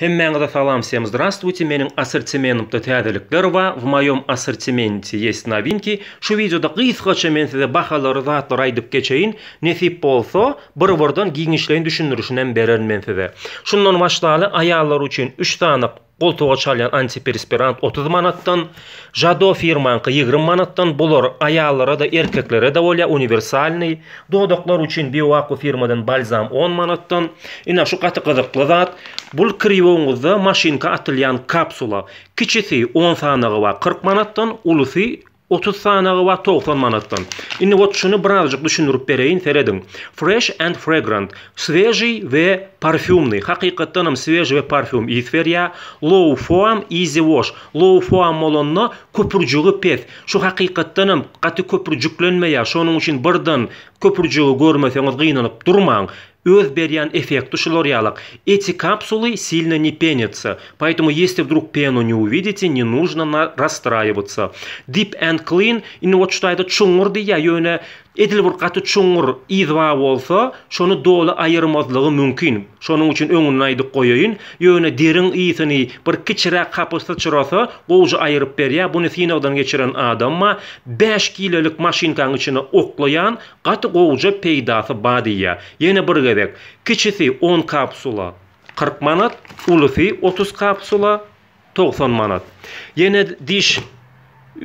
Хеммяңда салам, всем здравствуйте, менің ассортиментімді тәділіктер ва, в моем ассортименте есть новинки. Шу видеода қиысқаша мен сізді бақалары затлар айтып кечейін, несіп болса, бір бұрдан киңішлейін түшіндірішінен берерін мен сізді. Шыннан башлалы аялар үшін 3 қолтуға чалян антиперспирант 30 манаттан, жадо фирманқы 20 манаттан, бұлар аялары да еркеклері да оля универсальный, додоқлар үшін биоаку фирмадан бальзам 10 манаттан, ина шу қаты зат, бұл кривоңызды машинка атылған капсула, кичесі 10 санығы 40 манаттан, улысы 30 sanağı va 90 manatdan. Indi вот şunu birazcık düşünürüp bereyin teredin. Fresh and fragrant. Свежий ve parfümlü. Hakikaten hem свежий ve parfüm. İzveriya. Low foam, easy wash. Low foam olanla köpürcüğü pet. Şu hakikaten hem katı köpürcüklenmeye. Şunun için birden köpürcüğü görmeseniz gıynanıp durmayın. Өз берген эффект шелориалок. Эти капсулы сильно не пенятся, поэтому если вдруг пену не увидите, не нужно расстраиваться. Deep and clean, и ну вот что это чунгурды я юне edil burkaty çuňgur izba bolsa, şonu doly ayırmazlygy mümkin. Şonuň üçin öňünden aýdyp goýaýyn, ýöne deriň iýsini bir kiçirä kapysta çyrasa, gowjy aýryp berýär. Buny sinagdan geçiren adamma 5 kilolyk maşinkanyň içine oklayan gaty gowja peýdasy badiýa. Ýene bir gezek, kiçisi 10 kapsula, 40 манат, ulusy 30 kapsula, 90 manat. Ýene diş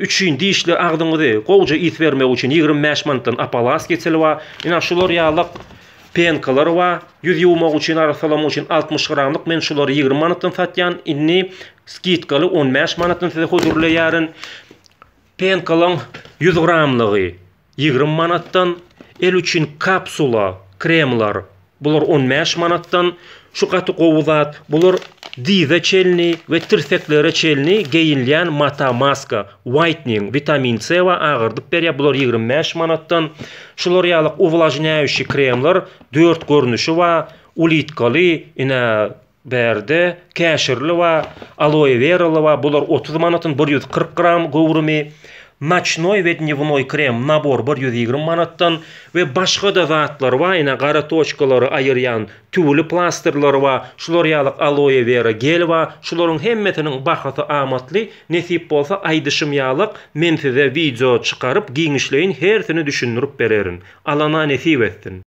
үшін дейшілі ағдыңыды қолжы ит берме үшін 25 мәшманттың апалас кетсілі ва, ина шылыр ялық пен үшін 60 ғырамлық мен шылыр 20 манаттын сатян, инни скит қылы 10 мәшманаттын сізі хұзырлы ярын, пен 100 ғырамлығы 20 манаттын, әл үшін капсула, кремлар, бұлар 10 мәшманаттын, шуқаты қоуызат, бұлар 10 D вечельный, веттірсеклі речельный гейінлен мата маска, whitening, витамин С ва ағырдып бере, бұлар 25 манаттан, шылориялық увлажняющий кремлер, 4 көрініші ва, улиткалы, ина бәрді, кәшірлі ва, алоэ вералы ва, бұлар 30 манаттан 140 грамм гөвірімі, ночной ве дневной крем набор 120 манаттан ве башка да ватлар ва ина гара точкалары айырян түүлү пластерлар ва шулар ялык алоэ вера гел ва шуларын хэмметинин бахаты ааматлы несип болса айдышым ялык мен сизге видео чыгарып кеңишлейин һәр сыны düşünнүрүп берәрин алана несип эттин